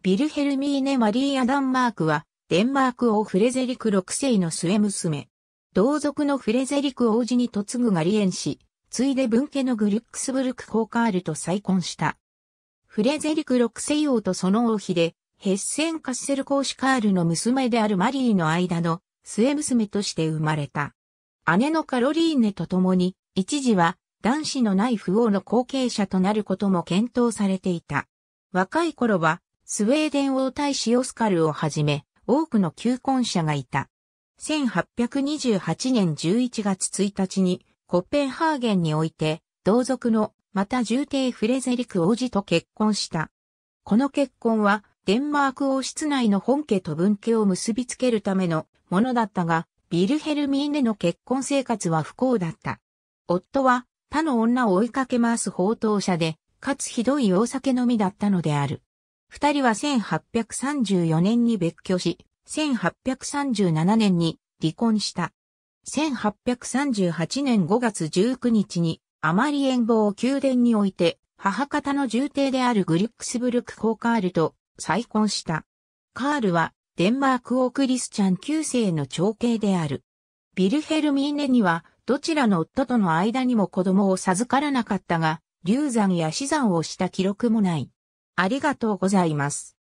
ビルヘルミーネ・マリーア・ダンマークは、デンマーク王フレゼリク6世の末娘。同族のフレゼリク王子に嫁ぐがリエン氏、ついで分家のグルックスブルク・コーカールと再婚した。フレゼリク6世王とその王妃で、ヘッセン・カッセル公子カールの娘であるマリーの間の末娘として生まれた。姉のカロリーネと共に、一時は男子のない不王の後継者となることも検討されていた。若い頃は、スウェーデン王太子オスカルをはじめ、多くの求婚者がいた。1828年11月1日に、コッペンハーゲンにおいて、同族の、また重帝フレゼリク王子と結婚した。この結婚は、デンマーク王室内の本家と分家を結びつけるためのものだったが、ビルヘルミーネの結婚生活は不幸だった。夫は他の女を追いかけ回す放蕩者で、かつひどい大酒飲みだったのである。二人は1834年に別居し、1837年に離婚した。1838年5月19日にあまり遠望宮殿において、母方の重帝であるグリュックスブルク・コーカールと再婚した。カールは、デンマーク王クリスチャン9世の長兄である。ビルヘルミーネには、どちらの夫との間にも子供を授からなかったが、流産や死産をした記録もない。ありがとうございます。